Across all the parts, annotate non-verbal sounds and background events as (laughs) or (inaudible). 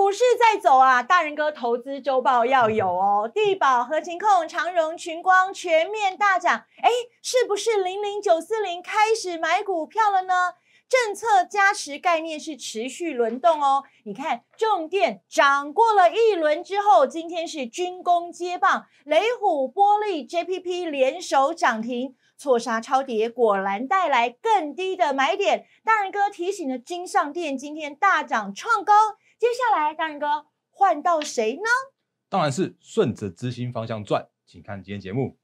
股市在走啊，大人哥投资周报要有哦。地保、和情控、长荣、群光全面大涨，哎，是不是零零九四零开始买股票了呢？政策加持概念是持续轮动哦。你看，重电涨过了一轮之后，今天是军工接棒，雷虎玻璃、JPP 联手涨停，错杀超跌果然带来更低的买点。大人哥提醒了，金上店今天大涨创高。接下来，仁哥换到谁呢？当然是顺着知心方向转，请看今天节目。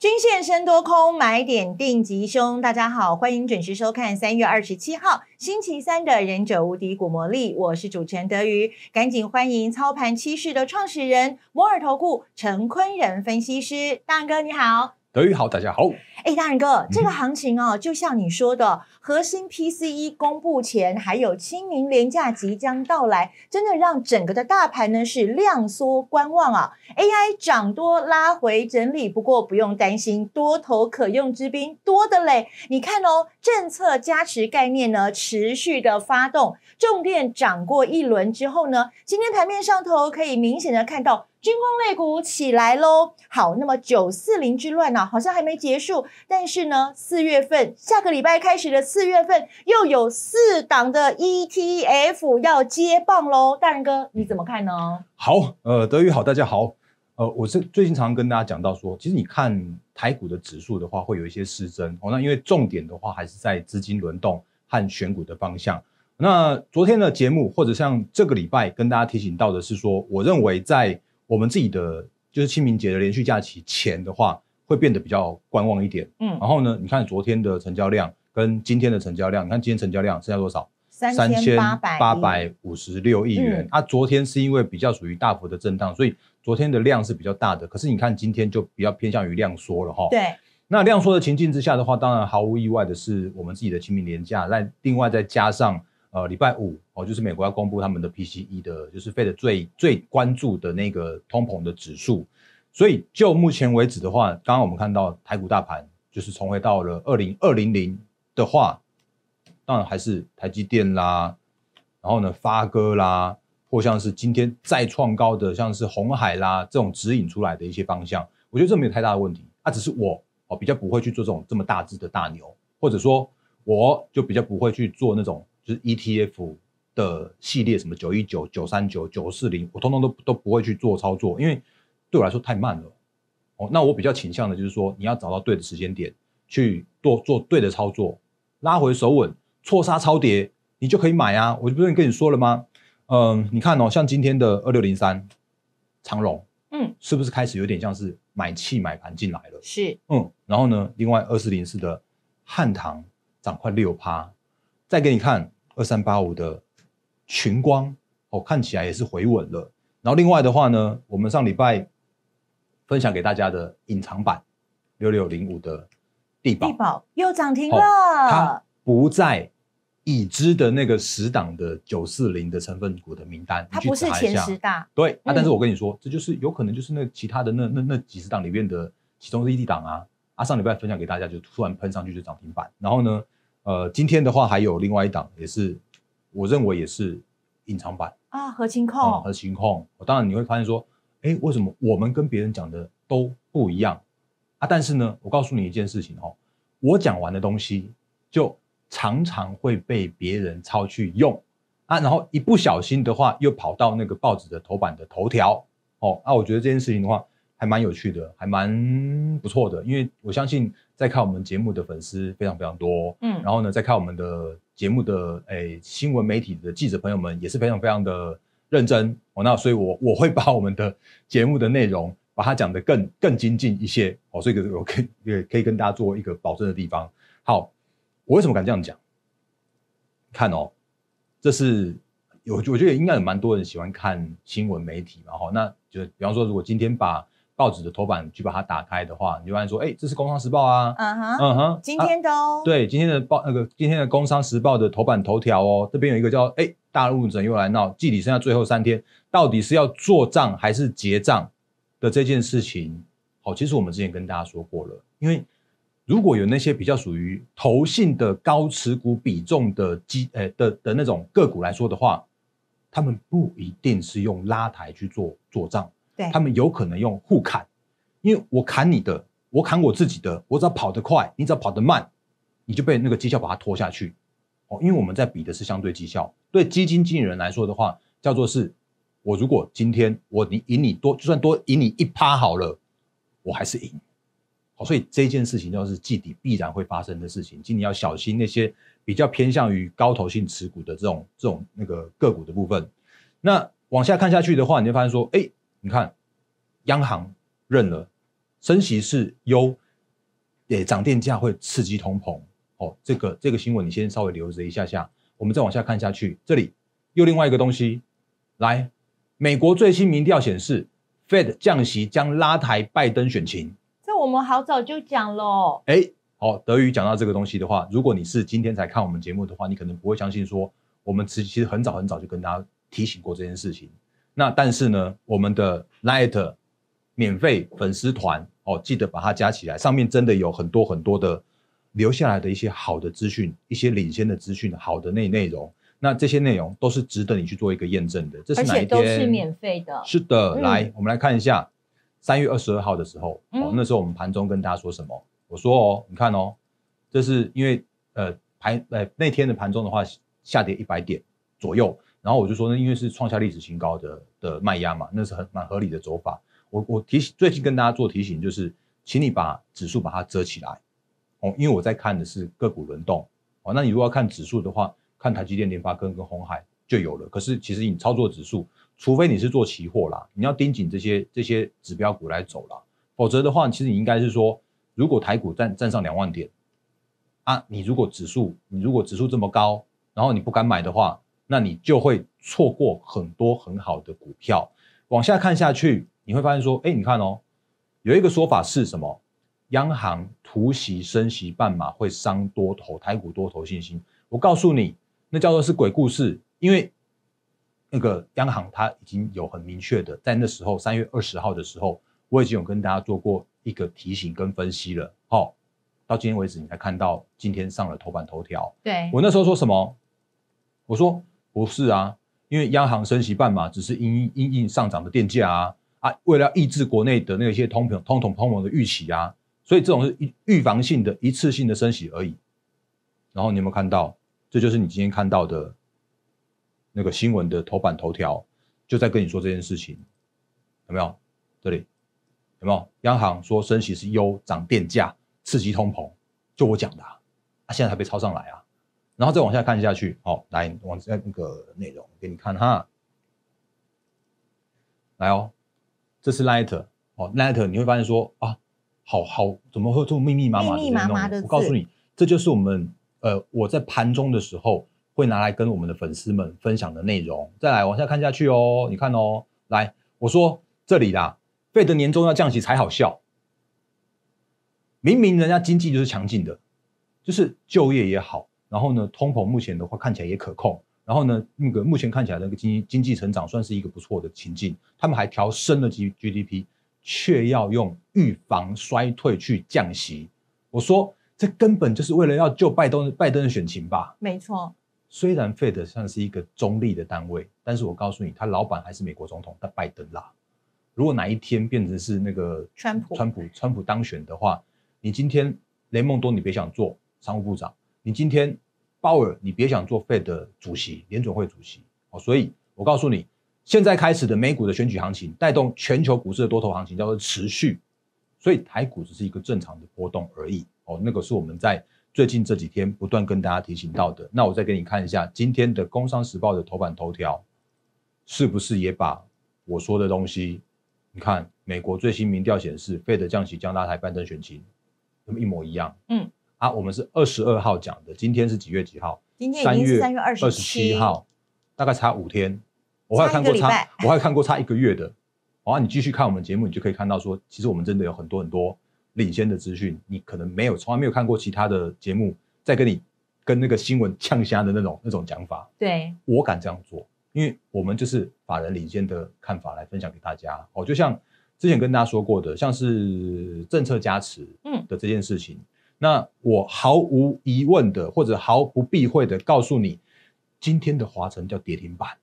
均线升多空，买点定吉凶。大家好，欢迎准时收看三月二十七号星期三的《忍者无敌股魔力》，我是主持人德瑜。赶紧欢迎操盘趋势的创始人摩尔投顾陈坤仁分析师大哥，你好。各好，大家好。哎，大人哥，这个行情哦，就像你说的，核心 PCE 公布前，还有清明廉价即将到来，真的让整个的大盘呢是量缩观望啊。AI 涨多拉回整理，不过不用担心，多头可用之兵多的嘞。你看哦，政策加持概念呢持续的发动，重电涨过一轮之后呢，今天盘面上头可以明显的看到。军工类股起来喽！好，那么九四零之乱呢，好像还没结束，但是呢，四月份下个礼拜开始的四月份，又有四档的 ETF 要接棒喽。大人哥，你怎么看呢？好，呃，德宇好，大家好，呃，我是最近常跟大家讲到说，其实你看台股的指数的话，会有一些失真哦。那因为重点的话，还是在资金轮动和选股的方向。那昨天的节目，或者像这个礼拜跟大家提醒到的是说，我认为在我们自己的就是清明节的连续假期前的话，会变得比较观望一点。嗯，然后呢，你看昨天的成交量跟今天的成交量，你看今天成交量剩下多少？三千八百五十六亿元。它昨天是因为比较属于大幅的震荡，所以昨天的量是比较大的。可是你看今天就比较偏向于量缩了哈。对。那量缩的情境之下的话，当然毫无意外的是，我们自己的清明年假，再另外再加上。呃，礼拜五哦，就是美国要公布他们的 PCE 的，就是费得最最关注的那个通膨的指数。所以就目前为止的话，刚刚我们看到台股大盘就是重回到了二零二零零的话，当然还是台积电啦，然后呢，发哥啦，或像是今天再创高的像是红海啦这种指引出来的一些方向，我觉得这没有太大的问题。它只是我哦比较不会去做这种这么大只的大牛，或者说我就比较不会去做那种。ETF 的系列，什么九一九、九三九、九四零，我通通都都不会去做操作，因为对我来说太慢了。哦，那我比较倾向的就是说，你要找到对的时间点去做做对的操作，拉回手稳，错杀超跌，你就可以买啊。我就不是跟你说了吗？嗯，你看哦，像今天的二六零三长龙，嗯，是不是开始有点像是买气买盘进来了？是，嗯。然后呢，另外二四零四的汉唐涨快六趴，再给你看。二三八五的群光哦，看起来也是回稳了。然后另外的话呢，我们上礼拜分享给大家的隐藏版六六零五的地保，地保又涨停了。它不在已知的那个十档的九四零的成分股的名单，它不是前十大。对，那但是我跟你说，这就是有可能就是那其他的那那那几十档里面的其中一档啊啊，上礼拜分享给大家就突然喷上去就涨停板，然后呢？呃，今天的话还有另外一档，也是我认为也是隐藏版啊，核心控，核心控。我当然你会发现说，哎，为什么我们跟别人讲的都不一样啊？但是呢，我告诉你一件事情哦，我讲完的东西就常常会被别人抄去用啊，然后一不小心的话又跑到那个报纸的头版的头条哦。那我觉得这件事情的话。还蛮有趣的，还蛮不错的，因为我相信在看我们节目的粉丝非常非常多，嗯，然后呢，在看我们的节目的哎新闻媒体的记者朋友们也是非常非常的认真哦，那所以，我我会把我们的节目的内容把它讲得更更精进一些哦，所以可可也可以跟大家做一个保证的地方。好，我为什么敢这样讲？看哦，这是有我觉得应该有蛮多人喜欢看新闻媒体嘛，哈，那就比方说，如果今天把报纸的头版去把它打开的话，你就发现说，哎，这是《工商时报》啊，嗯哼，嗯哼，今天的哦，对今天的报那个今天的《工商时报》的头版头条哦，这边有一个叫哎大陆人又来闹，季底剩下最后三天，到底是要做账还是结账的这件事情？好，其实我们之前跟大家说过了，因为如果有那些比较属于投信的高持股比重的基诶的的那种个股来说的话，他们不一定是用拉抬去做做账。他们有可能用互砍，因为我砍你的，我砍我自己的，我只要跑得快，你只要跑得慢，你就被那个绩效把它拖下去。哦，因为我们在比的是相对绩效。对基金经理人来说的话，叫做是我如果今天我你赢你多，就算多赢你一趴好了，我还是赢。好，所以这件事情就是季底必然会发生的事情。今年要小心那些比较偏向于高投性持股的这种这种那个个股的部分。那往下看下去的话，你就发现说，哎。你看，央行认了升息是优，也涨电价会刺激通膨哦。这个这个新闻你先稍微留着一下下，我们再往下看下去。这里又另外一个东西来，美国最新民调显示，Fed 降息将拉抬拜登选情。这我们好早就讲了。哎，好，德语讲到这个东西的话，如果你是今天才看我们节目的话，你可能不会相信说，我们其实其实很早很早就跟大家提醒过这件事情。那但是呢，我们的 l i g h t 免费粉丝团哦，记得把它加起来，上面真的有很多很多的留下来的一些好的资讯，一些领先的资讯，好的内内容。那这些内容都是值得你去做一个验证的。这是哪一天？都是免费的。是的，来，我们来看一下三月二十二号的时候，哦，那时候我们盘中跟大家说什么？我说哦，你看哦，这是因为呃盘呃那天的盘中的话下跌一百点左右。然后我就说那因为是创下历史新高的的卖压嘛，那是很蛮合理的走法。我我提醒最近跟大家做提醒，就是，请你把指数把它遮起来，哦，因为我在看的是个股轮动，哦，那你如果要看指数的话，看台积电、联发科跟红海就有了。可是其实你操作指数，除非你是做期货啦，你要盯紧这些这些指标股来走啦，否则的话，其实你应该是说，如果台股站站上两万点，啊，你如果指数你如果指数这么高，然后你不敢买的话。那你就会错过很多很好的股票。往下看下去，你会发现说，哎，你看哦，有一个说法是什么？央行突袭升息半码会伤多头，台股多头信心。我告诉你，那叫做是鬼故事，因为那个央行它已经有很明确的，在那时候三月二十号的时候，我已经有跟大家做过一个提醒跟分析了。好，到今天为止，你才看到今天上了头版头条。对我那时候说什么？我说。不是啊，因为央行升息半码，只是因因应上涨的电价啊啊，为了抑制国内的那些通膨通统通膨的预期啊，所以这种是预防性的、一次性的升息而已。然后你有没有看到？这就是你今天看到的那个新闻的头版头条，就在跟你说这件事情，有没有？这里有没有？央行说升息是优涨电价，刺激通膨，就我讲的，啊现在还被抄上来啊。然后再往下看下去，好，来往下那个内容给你看哈。来哦，这是 Light 哦，Light，你会发现说啊，好好，怎么会这么密密麻麻的？密密麻麻的我告诉你，这就是我们呃，我在盘中的时候会拿来跟我们的粉丝们分享的内容。再来往下看下去哦，你看哦，来，我说这里啦，费德年终要降息才好笑，明明人家经济就是强劲的，就是就业也好。然后呢，通膨目前的话看起来也可控。然后呢，那个目前看起来那个经经济成长算是一个不错的情境。他们还调升了 G G D P，却要用预防衰退去降息。我说，这根本就是为了要救拜登拜登的选情吧？没错。虽然 Fed 像是一个中立的单位，但是我告诉你，他老板还是美国总统，他拜登啦。如果哪一天变成是那个川普川普川普当选的话，你今天雷蒙多你别想做商务部长。你今天鲍尔，你别想做 Fed 主席、联总会主席哦。所以，我告诉你，现在开始的美股的选举行情带动全球股市的多头行情叫做持续，所以台股只是一个正常的波动而已哦。那个是我们在最近这几天不断跟大家提醒到的。那我再给你看一下今天的《工商时报》的头版头条，是不是也把我说的东西？你看，美国最新民调显示，Fed 降息将拉抬半登选情，那么一模一样。嗯。啊，我们是二十二号讲的，今天是几月几号？今天三月三月二十七号，大概差五天。我还看过差，我还看过差一个月的。然后你继续看我们节目，你就可以看到说，其实我们真的有很多很多领先的资讯，你可能没有，从来没有看过其他的节目在跟你跟那个新闻呛虾的那种那种讲法。对，我敢这样做，因为我们就是法人领先的看法来分享给大家。哦，就像之前跟大家说过的，像是政策加持，嗯的这件事情。那我毫无疑问的，或者毫不避讳的告诉你，今天的华晨叫跌停板，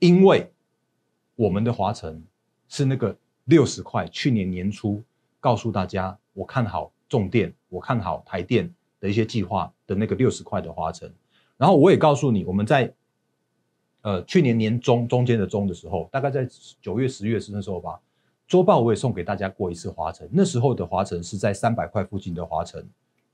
因为我们的华晨是那个六十块，去年年初告诉大家我看好重电，我看好台电的一些计划的那个六十块的华晨，然后我也告诉你，我们在呃去年年中中间的中的时候，大概在九月、十月是那时候吧。说报我也送给大家过一次华晨。那时候的华晨是在三百块附近的华晨，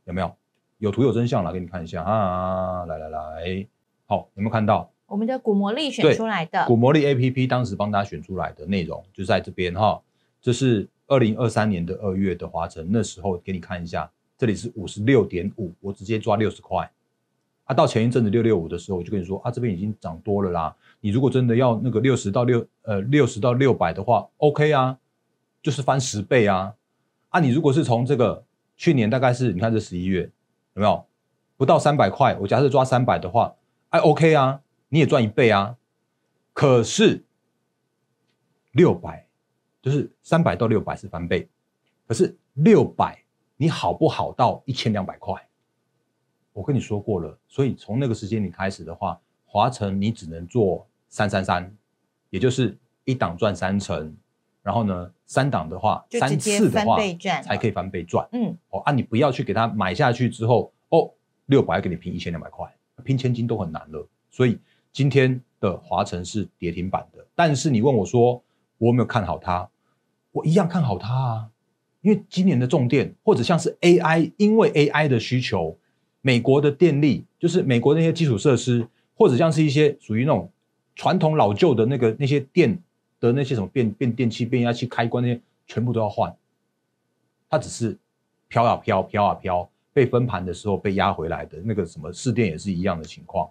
有没有？有图有真相了，给你看一下啊！来来来，好，有没有看到？我们的骨魔力选出来的骨魔力 A P P 当时帮大家选出来的内容就在这边哈。这是二零二三年的二月的华晨，那时候给你看一下，这里是五十六点五，我直接抓六十块。啊，到前一阵子六六五的时候，我就跟你说啊，这边已经涨多了啦。你如果真的要那个六十到六呃六十到六百的话，OK 啊。就是翻十倍啊！啊，你如果是从这个去年大概是你看这十一月有没有不到三百块，我假设抓三百的话哎 OK 啊，你也赚一倍啊。可是六百就是三百到六百是翻倍，可是六百你好不好到一千两百块？我跟你说过了，所以从那个时间点开始的话，华晨你只能做三三三，也就是一档赚三成，然后呢？三档的话，三次的话才可以翻倍赚。嗯，哦啊，你不要去给他买下去之后，哦，六百给你拼一千两百块，拼千金都很难了。所以今天的华晨是跌停板的。但是你问我说我没有看好它，我一样看好它，啊，因为今年的重电或者像是 AI，因为 AI 的需求，美国的电力就是美国那些基础设施，或者像是一些属于那种传统老旧的那个那些电。的那些什么变变电器、变压器、开关那些全部都要换，它只是飘啊飘，飘啊飘，被分盘的时候被压回来的那个什么市电也是一样的情况，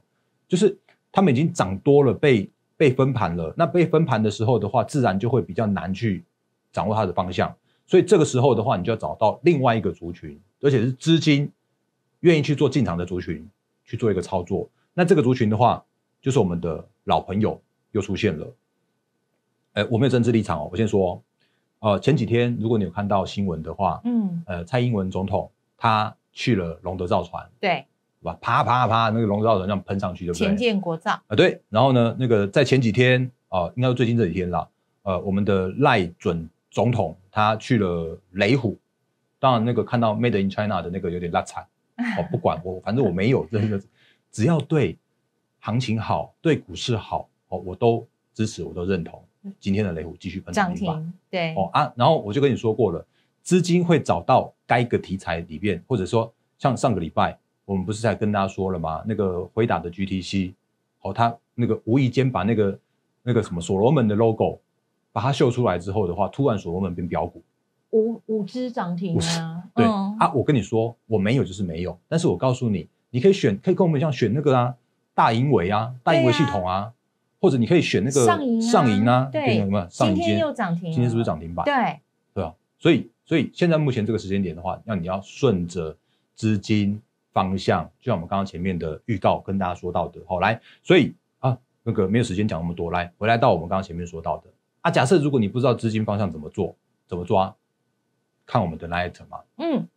就是他们已经涨多了，被被分盘了。那被分盘的时候的话，自然就会比较难去掌握它的方向，所以这个时候的话，你就要找到另外一个族群，而且是资金愿意去做进场的族群去做一个操作。那这个族群的话，就是我们的老朋友又出现了。哎，我没有政治立场哦，我先说，哦，前几天如果你有看到新闻的话，嗯，呃，蔡英文总统他去了龙德造船，对，对吧？啪啪啪，那个龙德造船这样喷上去就，前建国造啊，对。然后呢，那个在前几天哦，应该说最近这几天了，呃，我们的赖准总统他去了雷虎，当然那个看到 Made in China 的那个有点拉惨，(laughs) 哦，不管我，反正我没有这个，只要对行情好，对股市好，哦，我都支持，我都认同。今天的雷虎继续奔涨停，对哦啊，然后我就跟你说过了，资金会找到该个题材里面，或者说像上个礼拜我们不是在跟大家说了吗？那个回答的 G T C，好，他那个无意间把那个那个什么所罗门的 logo 把它秀出来之后的话，突然所罗门变标股，五五只涨停啊，对啊，我跟你说我没有就是没有，但是我告诉你，你可以选，可以跟我们一样选那个啊，大盈伟啊，大盈伟系统啊。或者你可以选那个上银啊，对，有没有上影间？今天又涨停，今天是不是涨停板？对，对啊。所以，所以现在目前这个时间点的话，那你要顺着资金方向，就像我们刚刚前面的预告跟大家说到的，好来，所以啊，那个没有时间讲那么多，来，回来到我们刚刚前面说到的啊，假设如果你不知道资金方向怎么做，怎么抓，看我们的 l i g h t 嘛，嗯，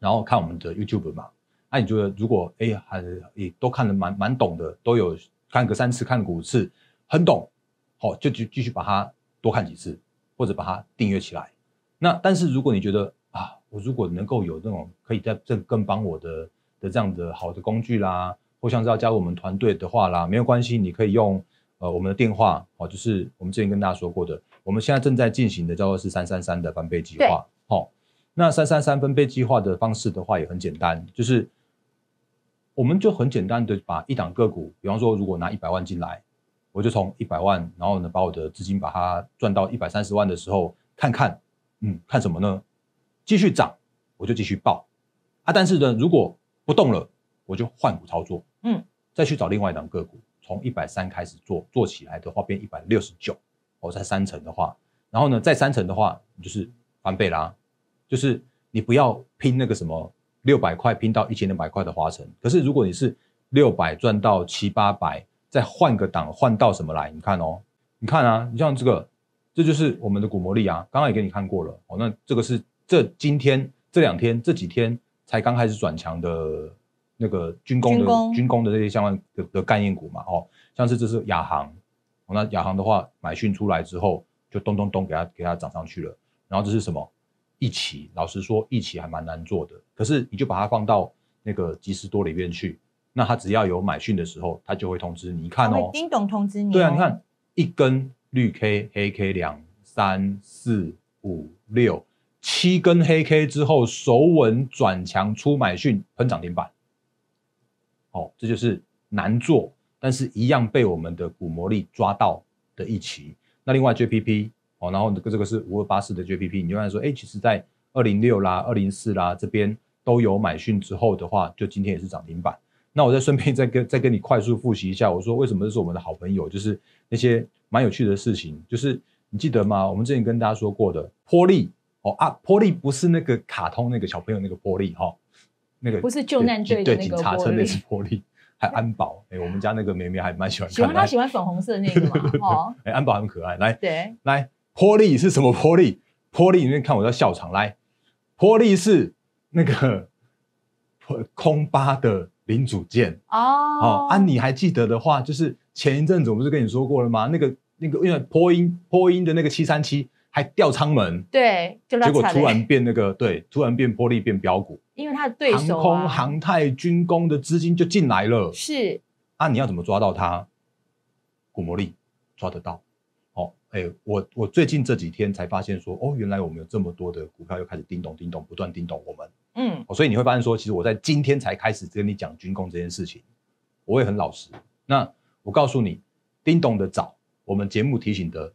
然后看我们的 YouTube 嘛，那你觉得如果哎，还也都看得蛮蛮懂的，都有。看个三次，看五次，很懂，好就就继续把它多看几次，或者把它订阅起来。那但是如果你觉得啊，我如果能够有这种可以在这更帮我的的这样的好的工具啦，或像是要加入我们团队的话啦，没有关系，你可以用呃我们的电话，好，就是我们之前跟大家说过的，我们现在正在进行的叫做是三三三的翻倍计划，好，那三三三分倍计划的方式的话也很简单，就是。我们就很简单的把一档个股，比方说如果拿一百万进来，我就从一百万，然后呢把我的资金把它赚到一百三十万的时候，看看，嗯，看什么呢？继续涨，我就继续爆，啊，但是呢如果不动了，我就换股操作，嗯，再去找另外一档个股，从一百三开始做，做起来的话变一百六十九，我才三成的话，然后呢再三成的话就是翻倍啦，就是你不要拼那个什么。六百块拼到一千两百块的华晨，可是如果你是六百赚到七八百，再换个档换到什么来？你看哦，你看啊，你像这个，这就是我们的股魔力啊！刚刚也给你看过了哦。那这个是这今天这两天这几天才刚开始转强的那个军工的军工的这些相关的的概念股嘛？哦，像是这是亚航，那亚航的话买讯出来之后就咚咚咚给它给它涨上去了，然后这是什么？一起，老实说，一起还蛮难做的。可是你就把它放到那个即时多里边去，那它只要有买讯的时候，它就会通知你。看哦，叮咚通知你。对啊，你看一根绿 K，黑 K 两三四五六七根黑 K 之后，手稳转强出买讯，喷涨停板。哦，这就是难做，但是一样被我们的股魔力抓到的一起。那另外 JPP。哦，然后那个这个是五二八四的 JPP，你就才说，哎，其实，在二零六啦、二零四啦这边都有买讯之后的话，就今天也是涨停板。那我再顺便再跟再跟你快速复习一下，我说为什么这是我们的好朋友，就是那些蛮有趣的事情，就是你记得吗？我们之前跟大家说过的波利，哦啊，波利不是那个卡通那个小朋友那个波利哈，那个不是救难队对警察车那只波利，还安保，哎，我们家那个妹妹还蛮喜欢，喜欢她喜欢粉红色的那个哦、(laughs) 哎，安保很可爱，来，对，来。玻璃是什么玻璃？玻璃，你面看我在笑场来。玻璃是那个 (laughs) 空巴的零组件哦。哦，啊，你还记得的话，就是前一阵子我不是跟你说过了吗？那个那个，因为波音波音的那个七三七还掉舱门，对，结果突然变那个，对，突然变玻璃变标股，因为他的对手航空航太军工的资金就进来了。是啊，你要怎么抓到它？股魔力抓得到。哎，我我最近这几天才发现，说哦，原来我们有这么多的股票又开始叮咚叮咚，不断叮咚我们，嗯，所以你会发现说，其实我在今天才开始跟你讲军工这件事情，我会很老实。那我告诉你，叮咚的早，我们节目提醒的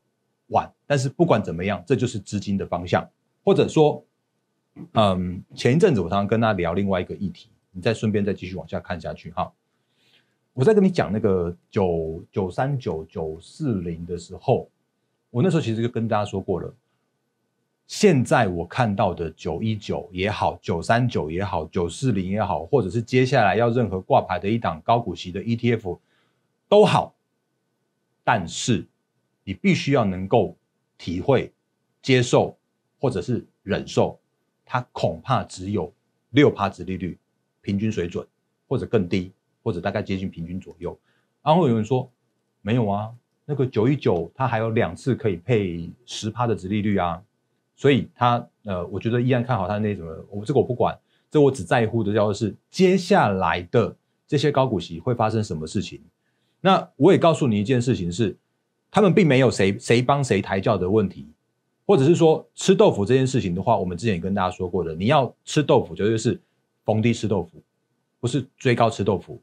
晚，但是不管怎么样，这就是资金的方向，或者说，嗯，前一阵子我常常跟他聊另外一个议题，你再顺便再继续往下看下去哈。我在跟你讲那个九九三九九四零的时候。我那时候其实就跟大家说过了，现在我看到的九一九也好，九三九也好，九四零也好，或者是接下来要任何挂牌的一档高股息的 ETF 都好，但是你必须要能够体会、接受或者是忍受，它恐怕只有六趴子利率平均水准，或者更低，或者大概接近平均左右。然后有人说：“没有啊。”那个九一九，它还有两次可以配十趴的殖利率啊，所以它呃，我觉得依然看好它那什么，我这个我不管，这我只在乎的叫做是接下来的这些高股息会发生什么事情。那我也告诉你一件事情是，他们并没有谁谁帮谁抬轿的问题，或者是说吃豆腐这件事情的话，我们之前也跟大家说过的，你要吃豆腐绝对是逢低吃豆腐，不是追高吃豆腐。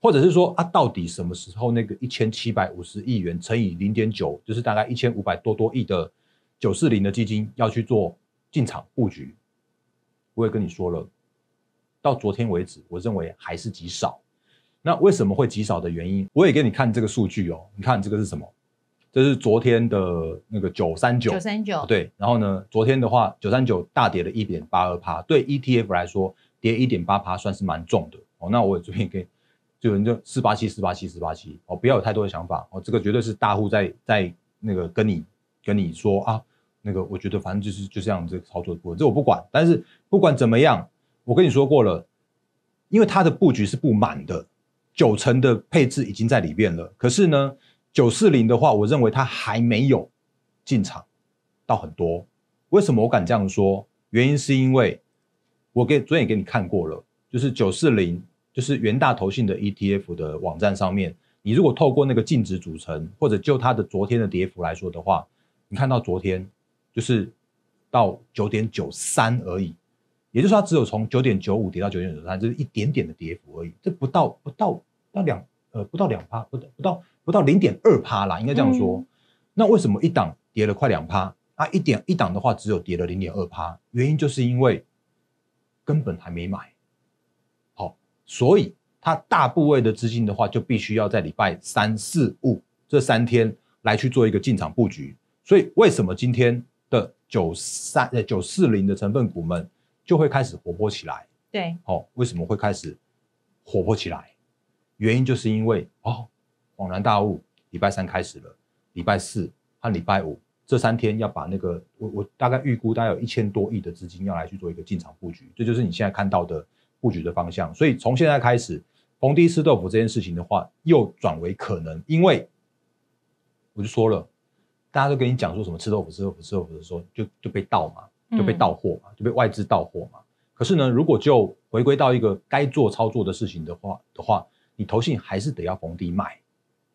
或者是说啊，到底什么时候那个一千七百五十亿元乘以零点九，就是大概一千五百多多亿的九四零的基金要去做进场布局？我也跟你说了，到昨天为止，我认为还是极少。那为什么会极少的原因？我也给你看这个数据哦。你看这个是什么？这是昨天的那个九三九。九三九。对，然后呢，昨天的话，九三九大跌了一点八二趴，对 ETF 来说，跌一点八趴算是蛮重的哦。那我也这边给。就人就四八七四八七四八七哦，不要有太多的想法哦，这个绝对是大户在在那个跟你跟你说啊，那个我觉得反正就是就这样子操作的部分，这我不管。但是不管怎么样，我跟你说过了，因为它的布局是不满的，九成的配置已经在里边了。可是呢，九四零的话，我认为它还没有进场到很多。为什么我敢这样说？原因是因为我给昨天给你看过了，就是九四零。就是元大投信的 ETF 的网站上面，你如果透过那个净值组成，或者就它的昨天的跌幅来说的话，你看到昨天就是到九点九三而已，也就是它只有从九点九五跌到九点九三，就是一点点的跌幅而已，这不到不到到两呃不到两趴，不不到不到零点二趴啦，应该这样说。那为什么一档跌了快两趴啊？一点一档的话只有跌了零点二趴，原因就是因为根本还没买。所以，它大部位的资金的话，就必须要在礼拜三四五这三天来去做一个进场布局。所以，为什么今天的九三呃九四零的成分股们就会开始活泼起来？对，哦，为什么会开始活泼起来？原因就是因为哦，恍然大悟，礼拜三开始了，礼拜四和礼拜五这三天要把那个我我大概预估大概有一千多亿的资金要来去做一个进场布局，这就是你现在看到的。布局的方向，所以从现在开始，逢低吃豆腐这件事情的话，又转为可能。因为我就说了，大家都跟你讲说什么吃豆腐、吃豆腐、吃豆腐的时候，就就被盗嘛，就被盗货嘛，就被外资盗货嘛。可是呢，如果就回归到一个该做操作的事情的话的话，你投信还是得要逢低卖。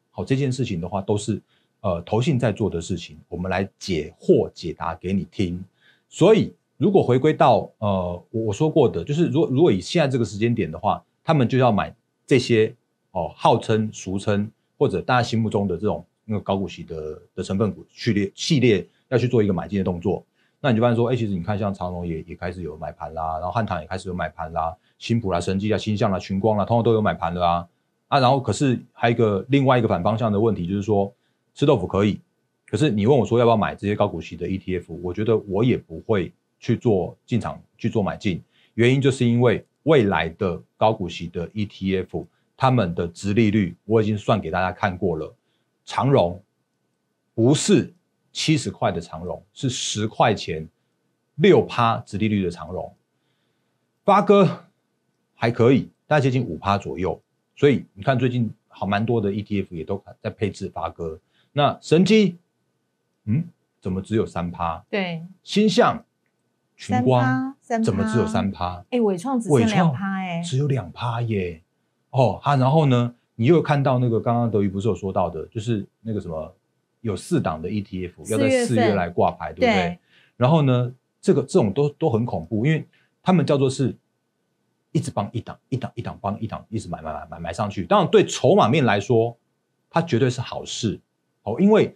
好，这件事情的话，都是呃投信在做的事情，我们来解惑解答给你听。所以。如果回归到呃，我我说过的，就是如果如果以现在这个时间点的话，他们就要买这些哦，号称、俗称或者大家心目中的这种那个高股息的的成分股序列系列，要去做一个买进的动作。那你就发现说，哎，其实你看，像长隆也也开始有买盘啦，然后汉唐也开始有买盘啦，新普啦、神机啦、新向啦、群光啦，通通都有买盘的啦。啊，然后可是还有一个另外一个反方向的问题，就是说吃豆腐可以，可是你问我说要不要买这些高股息的 ETF，我觉得我也不会。去做进场去做买进，原因就是因为未来的高股息的 ETF，他们的殖利率我已经算给大家看过了，长荣不是七十块的长荣，是十块钱六趴殖利率的长荣，八哥还可以，大概接近五趴左右，所以你看最近好蛮多的 ETF 也都在配置八哥，那神机嗯怎么只有三趴？对，星象。三光怎么只有三趴？哎，伟创只有两趴，哎，只有两趴耶。哦，好，然后呢，你又看到那个刚刚德瑜不是有说到的，就是那个什么有四档的 ETF 要在四月来挂牌，对不对？然后呢，这个这种都都很恐怖，因为他们叫做是一直帮一档一档一档帮一档一直买买买买买上去。当然对筹码面来说，它绝对是好事，哦，因为。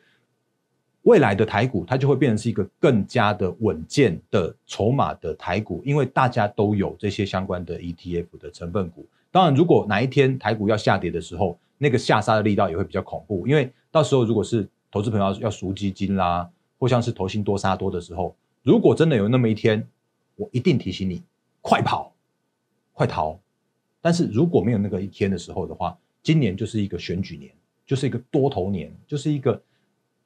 未来的台股，它就会变成是一个更加的稳健的筹码的台股，因为大家都有这些相关的 ETF 的成分股。当然，如果哪一天台股要下跌的时候，那个下杀的力道也会比较恐怖，因为到时候如果是投资朋友要赎基金啦，或像是投新多杀多的时候，如果真的有那么一天，我一定提醒你快跑、快逃。但是如果没有那个一天的时候的话，今年就是一个选举年，就是一个多头年，就是一个。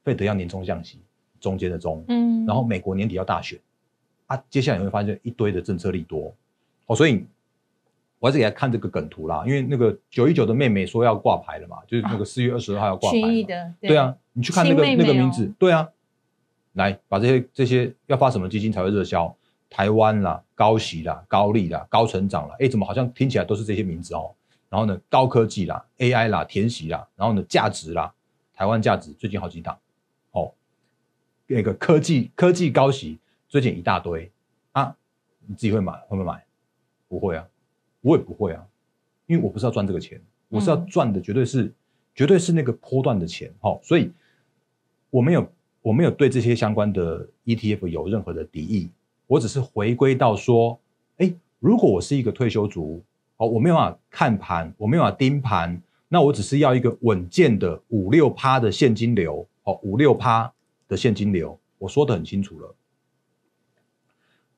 费德要年中降息，中间的中，嗯，然后美国年底要大选，啊，接下来你会发现一堆的政策利多，哦，所以我还是给他看这个梗图啦，因为那个九一九的妹妹说要挂牌了嘛，就是那个四月二十二号要挂牌的，对啊，你去看那个那个名字，对啊，来把这些这些要发什么基金才会热销，台湾啦、高息啦、高利啦、高成长啦，哎，怎么好像听起来都是这些名字哦？然后呢，高科技啦、AI 啦、填息啦，然后呢，价值啦，台湾价值最近好几档。那个科技科技高息最近一大堆啊，你自己会买会不买？不会啊，我也不会啊，因为我不是要赚这个钱，我是要赚的绝对是绝对是那个波段的钱哈，所以我没有我没有对这些相关的 ETF 有任何的敌意，我只是回归到说，哎，如果我是一个退休族，哦，我没有法看盘，我没有法盯盘，那我只是要一个稳健的五六趴的现金流哦，五六趴。的现金流，我说的很清楚了。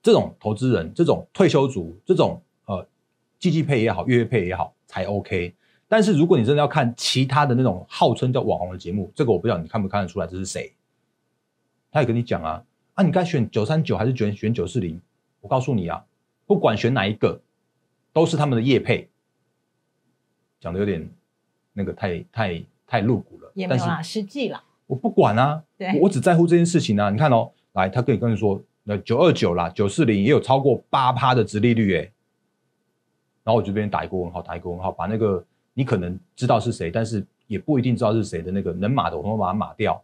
这种投资人、这种退休族、这种呃季季配也好、月月配也好才 OK。但是如果你真的要看其他的那种号称叫网红的节目，这个我不知道你看不看得出来这是谁？他也跟你讲啊，啊，你该选九三九还是选选九四零？我告诉你啊，不管选哪一个，都是他们的业配。讲的有点那个太太太露骨了，也没有实际了。我不管啊，我只在乎这件事情啊！你看哦，来，他可以跟你说，那九二九啦，九四零也有超过八趴的殖利率哎，然后我就这边打一个问号，打一个问号，把那个你可能知道是谁，但是也不一定知道是谁的那个能码的，我们把它码掉。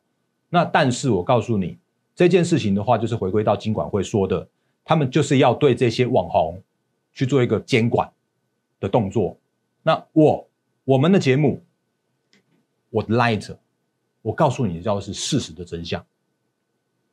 那但是我告诉你，这件事情的话，就是回归到金管会说的，他们就是要对这些网红去做一个监管的动作。那我我们的节目，我赖着。我告诉你，叫是事实的真相。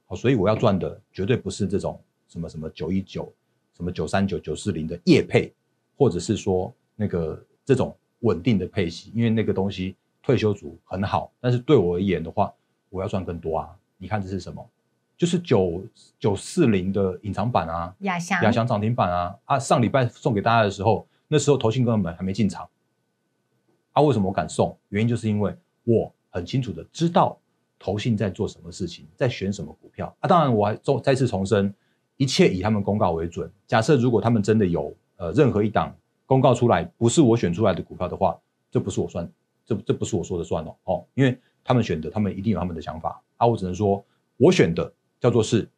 好，所以我要赚的绝对不是这种什么什么九一九、什么九三九、九四零的业配，或者是说那个这种稳定的配息，因为那个东西退休族很好，但是对我而言的话，我要赚更多啊！你看这是什么？就是九九四零的隐藏版啊，亚翔亚翔涨停板啊啊！上礼拜送给大家的时候，那时候投信哥们还没进场。啊，为什么我敢送？原因就是因为我。很清楚的知道投信在做什么事情，在选什么股票啊！当然，我还重再次重申，一切以他们公告为准。假设如果他们真的有呃任何一档公告出来，不是我选出来的股票的话，这不是我算，这这不是我说的算哦哦，因为他们选的，他们一定有他们的想法啊。我只能说，我选的叫做是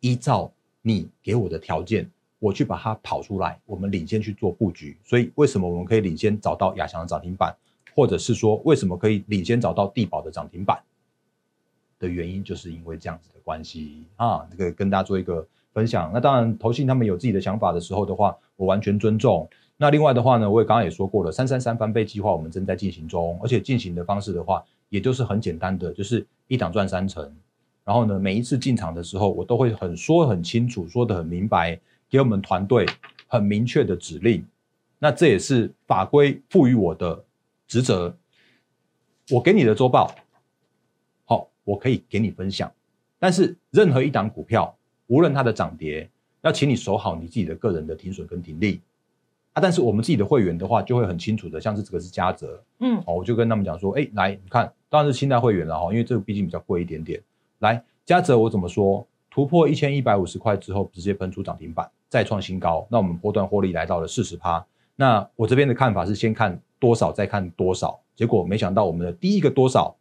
依照你给我的条件，我去把它跑出来。我们领先去做布局，所以为什么我们可以领先找到亚翔的涨停板？或者是说，为什么可以领先找到地保的涨停板的原因，就是因为这样子的关系啊。这个跟大家做一个分享。那当然，投信他们有自己的想法的时候的话，我完全尊重。那另外的话呢，我也刚刚也说过了，三三三翻倍计划我们正在进行中，而且进行的方式的话，也就是很简单的，就是一档赚三成。然后呢，每一次进场的时候，我都会很说很清楚，说的很明白，给我们团队很明确的指令。那这也是法规赋予我的。职责，我给你的周报，好，我可以给你分享。但是任何一档股票，无论它的涨跌，要请你守好你自己的个人的停损跟停利啊。但是我们自己的会员的话，就会很清楚的，像是这个是嘉泽，嗯，好，我就跟他们讲说，哎，来，你看，当然是清贷会员了哈，因为这个毕竟比较贵一点点。来，嘉泽，我怎么说？突破一千一百五十块之后，直接喷出涨停板，再创新高，那我们波段获利来到了四十趴。那我这边的看法是，先看。多少再看多少，结果没想到我们的第一个多少，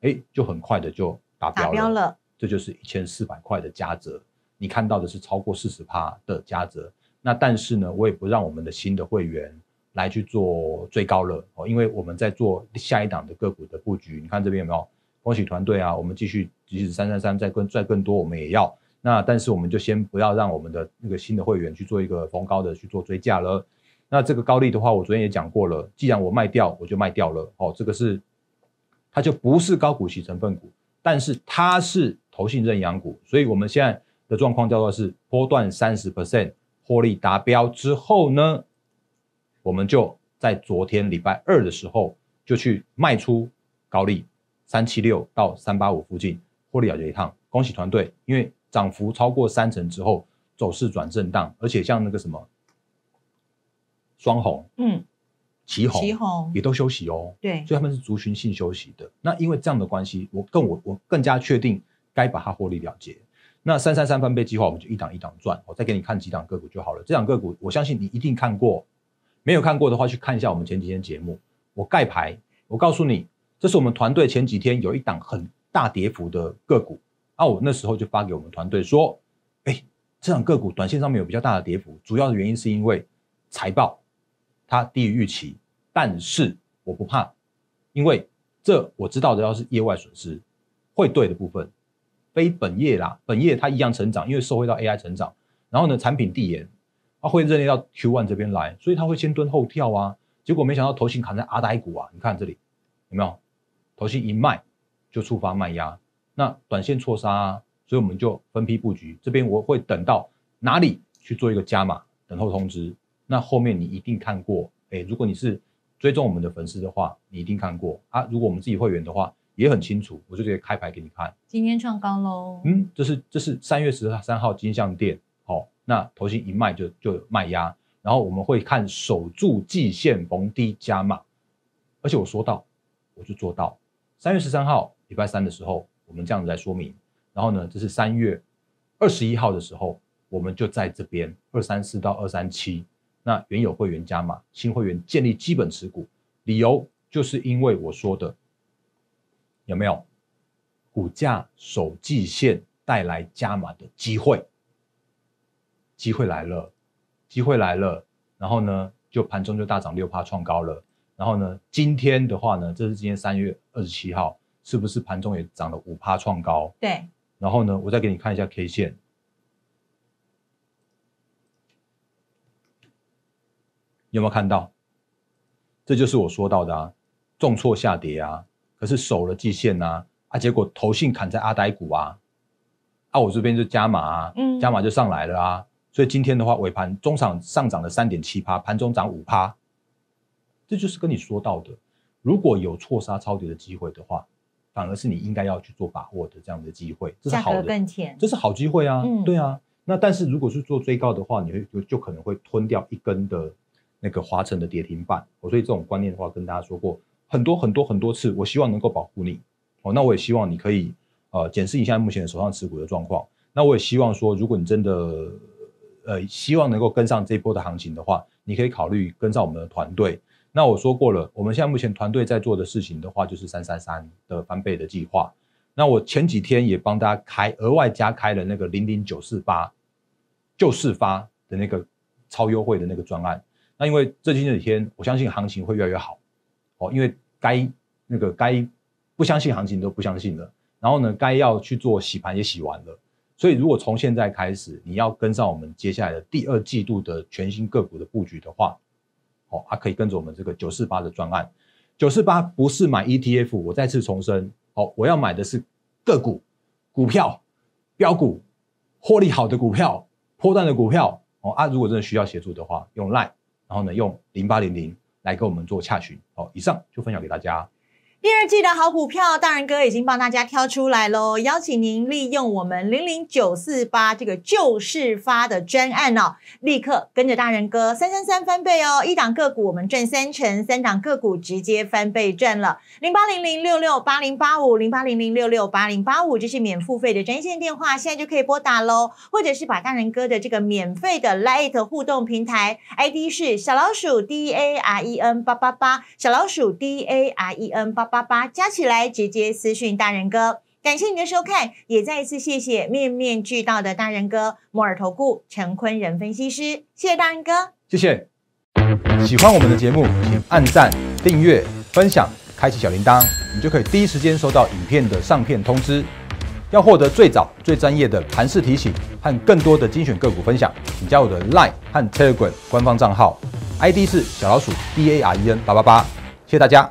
哎，就很快的就达标了。达标了，这就是一千四百块的加折，你看到的是超过四十趴的加折。那但是呢，我也不让我们的新的会员来去做最高了哦，因为我们在做下一档的个股的布局。你看这边有没有？恭喜团队啊！我们继续即使三三三再更赚更多，我们也要。那但是我们就先不要让我们的那个新的会员去做一个逢高的去做追价了。那这个高利的话，我昨天也讲过了。既然我卖掉，我就卖掉了。哦，这个是它就不是高股息成分股，但是它是投信认养股。所以我们现在的状况叫做是波段三十 percent，获利达标之后呢，我们就在昨天礼拜二的时候就去卖出高利三七六到三八五附近获利了结一趟。恭喜团队，因为涨幅超过三成之后，走势转震荡，而且像那个什么。双红，嗯，旗红，旗红也都休息哦。对，所以他们是族群性休息的。那因为这样的关系，我更我我更加确定该把它获利了结。那三三三翻倍计划，我们就一档一档赚。我再给你看几档个股就好了。这档个股，我相信你一定看过。没有看过的话，去看一下我们前几天节目。我盖牌，我告诉你，这是我们团队前几天有一档很大跌幅的个股。啊，我那时候就发给我们团队说，哎，这档个股短线上面有比较大的跌幅，主要的原因是因为财报。它低于预期，但是我不怕，因为这我知道的要是业外损失，会对的部分，非本业啦，本业它一样成长，因为受惠到 AI 成长，然后呢产品递延，它会认列到 Q one 这边来，所以它会先蹲后跳啊，结果没想到头型卡在阿呆股啊，你看这里有没有头型一卖就触发卖压，那短线错杀，啊，所以我们就分批布局，这边我会等到哪里去做一个加码，等候通知。那后面你一定看过，哎，如果你是追踪我们的粉丝的话，你一定看过啊。如果我们自己会员的话，也很清楚。我就直接开牌给你看，今天创高喽。嗯，这是这是三月十三号金象店，哦，那头先一卖就就卖压，然后我们会看守住季线逢低加码。而且我说到，我就做到。三月十三号礼拜三的时候，我们这样子来说明。然后呢，这是三月二十一号的时候，我们就在这边二三四到二三七。那原有会员加码，新会员建立基本持股，理由就是因为我说的，有没有？股价守季线带来加码的机会，机会来了，机会来了，然后呢，就盘中就大涨六趴创高了，然后呢，今天的话呢，这是今天三月二十七号，是不是盘中也涨了五趴创高？对。然后呢，我再给你看一下 K 线。有没有看到？这就是我说到的啊，重挫下跌啊，可是守了季线啊，啊，结果投信砍在阿呆股啊啊，我这边就加码啊，嗯，加码就上来了啊，所以今天的话尾盘中场上涨了三点七趴，盘中涨五趴，这就是跟你说到的，如果有错杀超跌的机会的话，反而是你应该要去做把握的这样的机会，这是好的，这是好机会啊，对啊，那但是如果是做追高的话，你会就可能会吞掉一根的。那个华晨的跌停板，我所以这种观念的话，跟大家说过很多很多很多次。我希望能够保护你，哦，那我也希望你可以呃检视一下目前手上持股的状况。那我也希望说，如果你真的呃希望能够跟上这波的行情的话，你可以考虑跟上我们的团队。那我说过了，我们现在目前团队在做的事情的话，就是三三三的翻倍的计划。那我前几天也帮大家开额外加开了那个零零九四八就是发的那个超优惠的那个专案。那因为最近这几天，我相信行情会越来越好哦。因为该那个该不相信行情都不相信了，然后呢，该要去做洗盘也洗完了。所以如果从现在开始，你要跟上我们接下来的第二季度的全新个股的布局的话，哦，啊，可以跟着我们这个九四八的专案。九四八不是买 ETF，我再次重申，哦，我要买的是个股、股票、标股、获利好的股票、破断的股票。哦，啊，如果真的需要协助的话，用 Line。然后呢，用零八零零来给我们做洽询。好，以上就分享给大家。第二季的好股票，大人哥已经帮大家挑出来喽！邀请您利用我们零零九四八这个旧事发的专案哦，立刻跟着大人哥三三三翻倍哦，一档个股我们赚三成，三档个股直接翻倍赚了。零八零零六六八零八五零八零零六六八零八五这是免付费的专线电话，现在就可以拨打喽，或者是把大人哥的这个免费的 l i t 互动平台 ID 是小老鼠 D A R E N 八八八，小老鼠 D A R E N 八。八八加起来，直接私讯大人哥。感谢你的收看，也再一次谢谢面面俱到的大人哥摩尔投顾陈坤仁分析师。谢谢大人哥，谢谢。喜欢我们的节目，请按赞、订阅、分享，开启小铃铛，你就可以第一时间收到影片的上片通知。要获得最早、最专业的盘势提醒和更多的精选个股分享，请加我的 Line 和 Telegram 官方账号，ID 是小老鼠 D A R E N 八八八。谢谢大家。